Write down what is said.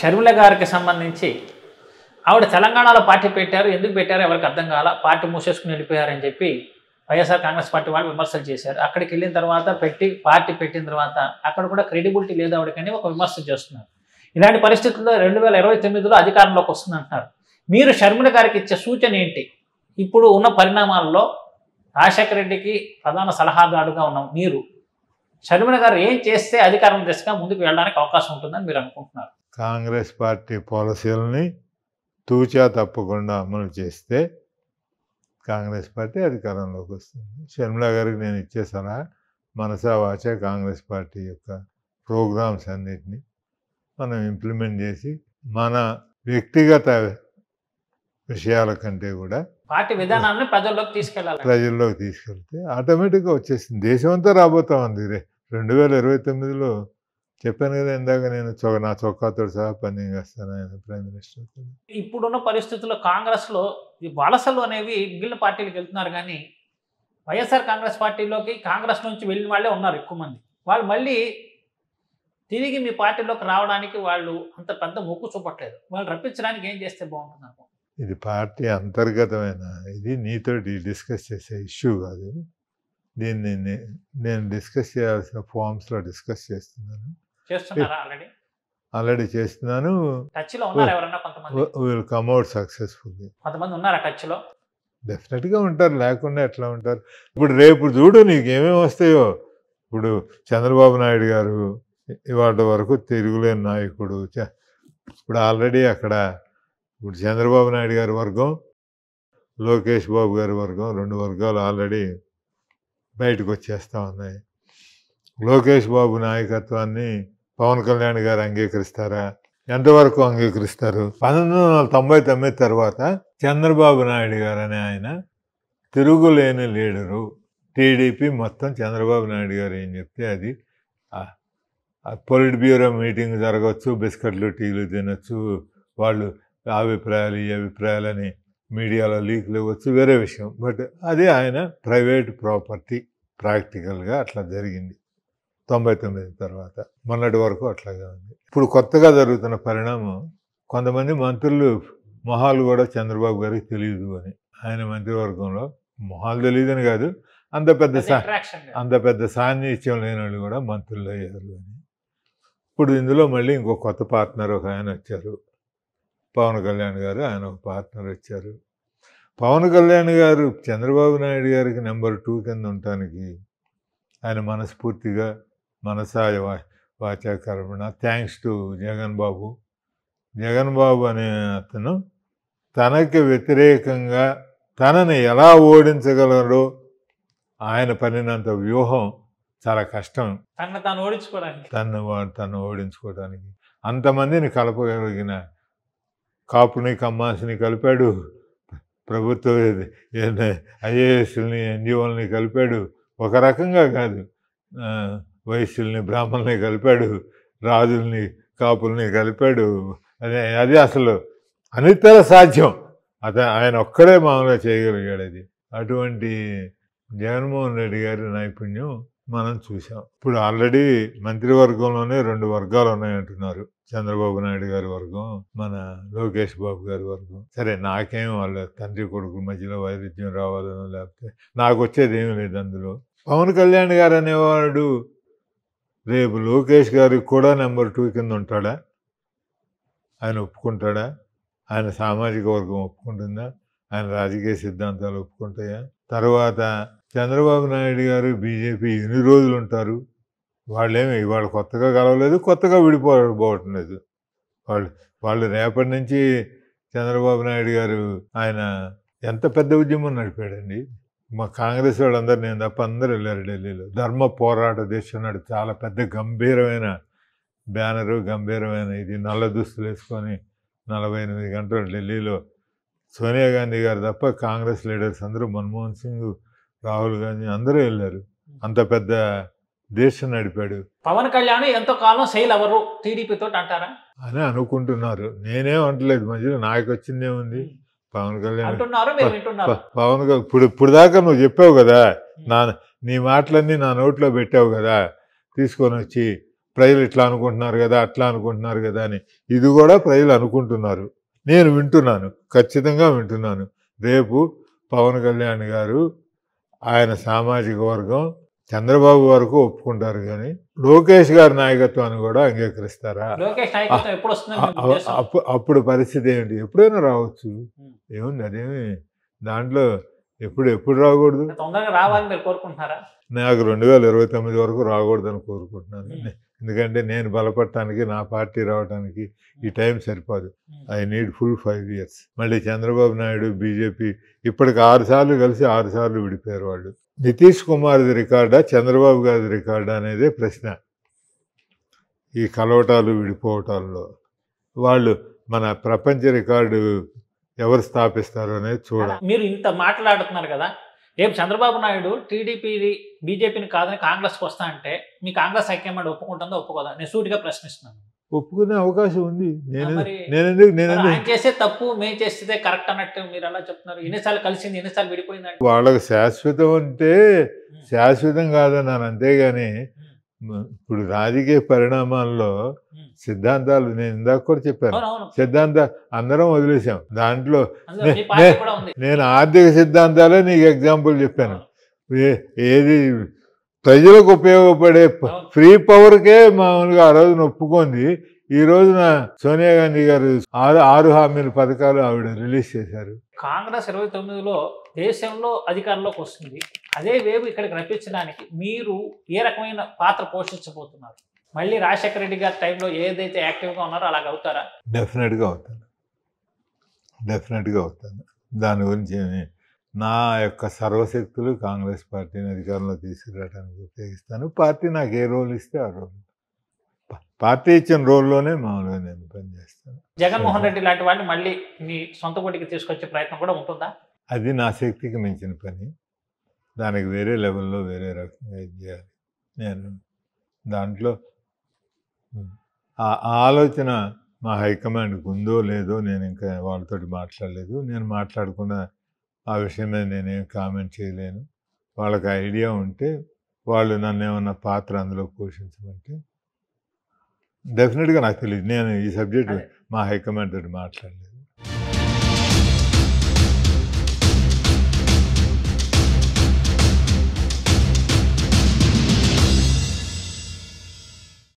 షర్మిల గారికి సంబంధించి ఆవిడ తెలంగాణలో పార్టీ పెట్టారు ఎందుకు పెట్టారు ఎవరికి అర్థం కాల పార్టీ మూసేసుకుని వెళ్ళిపోయారని చెప్పి వైఎస్ఆర్ కాంగ్రెస్ పార్టీ వాళ్ళు విమర్శలు చేశారు అక్కడికి వెళ్ళిన తర్వాత పెట్టి పార్టీ పెట్టిన తర్వాత అక్కడ కూడా క్రెడిబిలిటీ లేదు ఆవిడకని ఒక విమర్శ చేస్తున్నారు ఇలాంటి పరిస్థితుల్లో రెండు వేల ఇరవై తొమ్మిదిలో అధికారంలోకి వస్తుందంటున్నారు మీరు షర్మిల గారికి ఇచ్చే సూచన ఏంటి ఇప్పుడు ఉన్న పరిణామాల్లో రాజశేఖర రెడ్డికి ప్రధాన సలహాదారుగా ఉన్నాం మీరు షర్మిల గారు ఏం చేస్తే అధికారం దిశగా ముందుకు వెళ్ళడానికి అవకాశం ఉంటుందని మీరు అనుకుంటున్నారు కాంగ్రెస్ పార్టీ పాలసీలని తూచా తప్పకుండా అమలు చేస్తే కాంగ్రెస్ పార్టీ అధికారంలోకి వస్తుంది షర్మిల గారికి నేను ఇచ్చే సలహా మనసా వాచ కాంగ్రెస్ పార్టీ యొక్క ప్రోగ్రామ్స్ అన్నిటినీ మనం ఇంప్లిమెంట్ చేసి మన వ్యక్తిగత విషయాల కంటే కూడా పార్టీ విధానాన్ని ప్రజల్లోకి తీసుకెళ్ళాలి ప్రజల్లోకి తీసుకెళ్తే ఆటోమేటిక్గా వచ్చేసింది దేశం అంతా రాబోతా ఉంది రెండు వేల ఇరవై తొమ్మిదిలో చెప్పాను కదా ఇందాక నేను నా చొక్కాతో సహా పని చేస్తాను ఆయన ప్రైమ్ మినిస్టర్ ఇప్పుడున్న పరిస్థితుల్లో కాంగ్రెస్లో ఈ వలసలు అనేవి మిగిలిన పార్టీలకు వెళ్తున్నారు కానీ వైఎస్ఆర్ కాంగ్రెస్ పార్టీలోకి కాంగ్రెస్ నుంచి వెళ్ళిన వాళ్ళే ఉన్నారు ఎక్కువ మంది వాళ్ళు మళ్ళీ తిరిగి మీ పార్టీలోకి రావడానికి వాళ్ళు అంత పెద్ద మొక్కు చూపట్లేదు వాళ్ళు రప్పించడానికి ఏం చేస్తే బాగుంటుంది ఇది పార్టీ అంతర్గతమైన ఇది నీతో డిస్కస్ చేసే ఇష్యూ కాదు దీన్ని నేను డిస్కస్ చేయాల్సిన ఫార్మ్స్లో డిస్కస్ చేస్తున్నాను ఆల్రెడీ చేస్తున్నాను టచ్ లో విల్ కమ్ అవుట్ డెఫినెట్ గా ఉంటారు లేకుండా ఎట్లా ఉంటారు ఇప్పుడు రేపు చూడు నీకు ఏమేమి వస్తాయో ఇప్పుడు చంద్రబాబు నాయుడు గారు ఇవాళ వరకు తిరుగులేని నాయకుడు ఇప్పుడు ఆల్రెడీ అక్కడ ఇప్పుడు చంద్రబాబు నాయుడు గారి వర్గం లోకేష్ బాబు గారి వర్గం రెండు వర్గాలు ఆల్రెడీ బయటకు వచ్చేస్తూ ఉన్నాయి లోకేష్ బాబు నాయకత్వాన్ని పవన్ కళ్యాణ్ గారు అంగీకరిస్తారా ఎంతవరకు అంగీకరిస్తారు పంతొమ్మిది వందల తొంభై తొమ్మిది తర్వాత చంద్రబాబు నాయుడు గారు అనే ఆయన తిరుగులేని లీడరు టీడీపీ మొత్తం చంద్రబాబు నాయుడు గారు ఏం చెప్తే అది పొలిట్ బ్యూరో మీటింగ్ జరగవచ్చు బిస్కెట్లు టీలు తినచ్చు వాళ్ళు అభిప్రాయాలు ఈ అభిప్రాయాలని మీడియాలో లీక్లు ఇవ్వచ్చు వేరే విషయం బట్ అది ఆయన ప్రైవేట్ ప్రాపర్టీ ప్రాక్టికల్గా అట్లా జరిగింది తొంభై తొమ్మిది తర్వాత మొన్నటి వరకు అట్లాగే ఉంది ఇప్పుడు కొత్తగా జరుగుతున్న పరిణామం కొంతమంది మంత్రులు మొహాలు కూడా చంద్రబాబు గారికి తెలియదు అని ఆయన మంత్రివర్గంలో మొహాలు తెలియదని కాదు అంత పెద్ద అంత పెద్ద సాన్నిహిత్యం లేని వాళ్ళు కూడా మంత్రులు అయ్యారు అని ఇప్పుడు ఇందులో మళ్ళీ ఇంకో కొత్త పార్ట్నర్ ఒక ఆయన వచ్చారు పవన్ కళ్యాణ్ గారు ఆయన ఒక పార్ట్నర్ వచ్చారు పవన్ కళ్యాణ్ గారు చంద్రబాబు నాయుడు గారికి నెంబర్ టూ కింద ఉండటానికి ఆయన మనస్ఫూర్తిగా మనసాయ కర్మణ థ్యాంక్స్ టు జగన్ బాబు జగన్ బాబు అనే అతను తనకి వ్యతిరేకంగా తనని ఎలా ఓడించగలడో ఆయన పనినంత వ్యూహం చాలా కష్టం తను తను ఓడించుకోవడానికి తను తను ఓడించుకోవడానికి అంతమందిని కలపగలిగిన కాపుని కమ్మాసిని కలిపాడు ప్రభుత్వ ఐఏఎస్ని ఎన్జిఓల్ని కలిపాడు ఒక రకంగా కాదు వైశ్యుల్ని బ్రాహ్మణుల్ని కలిపాడు రాజుల్ని కాపుల్ని కలిపాడు అదే అది అసలు అనితర సాధ్యం అత ఆయన ఒక్కడే మామూలుగా చేయగలిగాడు అది అటువంటి జగన్మోహన్ రెడ్డి గారి నైపుణ్యం మనం చూసాం ఇప్పుడు ఆల్రెడీ మంత్రివర్గంలోనే రెండు వర్గాలు ఉన్నాయంటున్నారు చంద్రబాబు నాయుడు గారి వర్గం మన లోకేష్ బాబు గారి వర్గం సరే నాకేం వాళ్ళ తండ్రి కొడుకు మధ్యలో వైరుధ్యం రావాలనో లేకపోతే నాకు వచ్చేది ఏమీ లేదు అందులో పవన్ కళ్యాణ్ గారు అనేవాడు రేపు లోకేష్ గారికి కూడా నెంబర్ టూ కింద ఉంటాడా ఆయన ఒప్పుకుంటాడా ఆయన సామాజిక వర్గం ఒప్పుకుంటుందా ఆయన రాజకీయ సిద్ధాంతాలు ఒప్పుకుంటాయా తర్వాత చంద్రబాబు నాయుడు గారు బీజేపీ ఎన్ని రోజులు ఉంటారు వాళ్ళేమి ఇవాళ కొత్తగా కలవలేదు కొత్తగా విడిపోవటం లేదు వాళ్ళు వాళ్ళు రేపటి నుంచి చంద్రబాబు నాయుడు గారు ఆయన ఎంత పెద్ద ఉద్యమం నడిపాడండి మా కాంగ్రెస్ వాళ్ళందరూ నేను తప్ప అందరూ వెళ్ళారు ఢిల్లీలో ధర్మ పోరాట దేశం నాడు చాలా పెద్ద గంభీరమైన బ్యానరు గంభీరమైన ఇది నల్ల దుస్తులు వేసుకొని నలభై ఎనిమిది గంటలు ఢిల్లీలో సోనియా గాంధీ గారు తప్ప కాంగ్రెస్ లీడర్స్ అందరూ మన్మోహన్ సింగ్ రాహుల్ గాంధీ అందరూ వెళ్ళారు అంత పెద్ద దేశం నడిపాడు పవన్ కళ్యాణ్ ఎంతో కాలం శైలి ఎవరు టీడీపీతో అంటారా అని అనుకుంటున్నారు నేనేం అంటలేదు మధ్యలో నాకు వచ్చిందే ఉంది పవన్ కళ్యాణ్ పవన్ ఇప్పుడు ఇప్పుడు దాకా నువ్వు చెప్పావు కదా నా నీ మాటలన్నీ నా నోట్లో పెట్టావు కదా తీసుకొని వచ్చి ప్రజలు ఇట్లా అనుకుంటున్నారు కదా అట్లా అనుకుంటున్నారు కదా అని ఇది కూడా ప్రజలు అనుకుంటున్నారు నేను వింటున్నాను ఖచ్చితంగా వింటున్నాను రేపు పవన్ కళ్యాణ్ గారు ఆయన సామాజిక వర్గం చంద్రబాబు వరకు ఒప్పుకుంటారు కానీ లోకేష్ గారి నాయకత్వాన్ని కూడా అంగీకరిస్తారా అప్పుడు పరిస్థితి ఏంటి ఎప్పుడైనా రావచ్చు ఏముంది అదేమి దాంట్లో ఎప్పుడు ఎప్పుడు రాకూడదు నాకు రెండు వేల ఇరవై తొమ్మిది వరకు రాకూడదని కోరుకుంటున్నాను ఎందుకంటే నేను బలపడటానికి నా పార్టీ రావడానికి ఈ టైం సరిపోదు I need full five years మళ్ళీ చంద్రబాబు నాయుడు బీజేపీ ఇప్పటికి ఆరుసార్లు కలిసి ఆరుసార్లు విడిపోయారు వాళ్ళు నితీష్ కుమార్ది రికార్డా చంద్రబాబు గారి రికార్డా అనేదే ప్రశ్న ఈ కలవటాలు విడిపోవటాల్లో వాళ్ళు మన ప్రపంచ రికార్డు ఎవరు స్థాపిస్తారు అనేది చూడాలి మీరు ఇంత మాట్లాడుతున్నారు కదా రేపు చంద్రబాబు నాయుడు టీడీపీ బీజేపీని కాదని కాంగ్రెస్కి వస్తా అంటే మీ కాంగ్రెస్ హైకమాండ్ ఒప్పుకుంటుందో ఒప్పుకోదా నేను సూటిగా ప్రశ్నిస్తున్నాను ఒప్పుకునే అవకాశం ఉంది నేను నేను తప్పు మేము చేస్తే కరెక్ట్ అన్నట్టు మీరు అలా చెప్తున్నారు ఎన్నిసార్లు కలిసింది ఎన్నిసార్లు విడిపోయిందంటే వాళ్ళకి శాశ్వతం అంటే శాశ్వతం కాదన్నాను అంతేగాని ఇప్పుడు రాజకీయ పరిణామాల్లో సిద్ధాంతాలు నేను ఇందాక కూడా చెప్పాను సిద్ధాంత అందరం వదిలేసాం దాంట్లో నేను ఆర్థిక సిద్ధాంతాలే నీకు ఎగ్జాంపుల్ చెప్పాను ఏది ప్రజలకు ఉపయోగపడే ఫ్రీ పవర్కే మామూలుగా ఆ రోజున ఒప్పుకుంది ఈ రోజున సోనియా గాంధీ గారు ఆరు ఆరు హామీల పథకాలు ఆవిడ రిలీజ్ చేశారు కాంగ్రెస్ ఇరవై తొమ్మిదిలో దేశంలో అధికారంలోకి వస్తుంది అదే వేవ్ ఇక్కడికి రప్పించడానికి మీరు ఏ రకమైన పాత్ర పోషించబోతున్నారు మళ్ళీ రాజశేఖర రెడ్డి గారి టైంలో ఏదైతే యాక్టివ్గా ఉన్నారో అలాగ అవుతారా డెఫినెట్గా అవుతాను డెఫినెట్గా అవుతాను దాని గురించి నా యొక్క సర్వశక్తులు కాంగ్రెస్ పార్టీని అధికారంలో తీసుకురావడానికి ఉపయోగిస్తాను పార్టీ నాకు ఏ రోల్ ఇస్తే ఆ రోల్ పార్టీ ఇచ్చిన రోల్లోనే మామూలుగా నేను పనిచేస్తాను జగన్మోహన్ రెడ్డి లాంటి వాడిని మళ్ళీ మీ సొంత గుడికి తీసుకొచ్చే ప్రయత్నం కూడా ఉంటుందా అది నా శక్తికి మించిన పని దానికి వేరే లెవెల్లో వేరే రకంగా ఇది చేయాలి నేను దాంట్లో ఆ ఆలోచన మా హైకమాండ్కి ఉందో లేదో నేను ఇంకా వాళ్ళతో మాట్లాడలేదు నేను మాట్లాడకుండా ఆ విషయం మీద నేనేం కామెంట్ చేయలేను వాళ్ళకి ఐడియా ఉంటే వాళ్ళు నన్ను ఏమన్నా పాత్ర అందులో పోషించమంటే డెఫినెట్గా నాకు తెలియదు నేను ఈ సబ్జెక్ట్ మా హైకమాండ్ తోటి మాట్లాడలేదు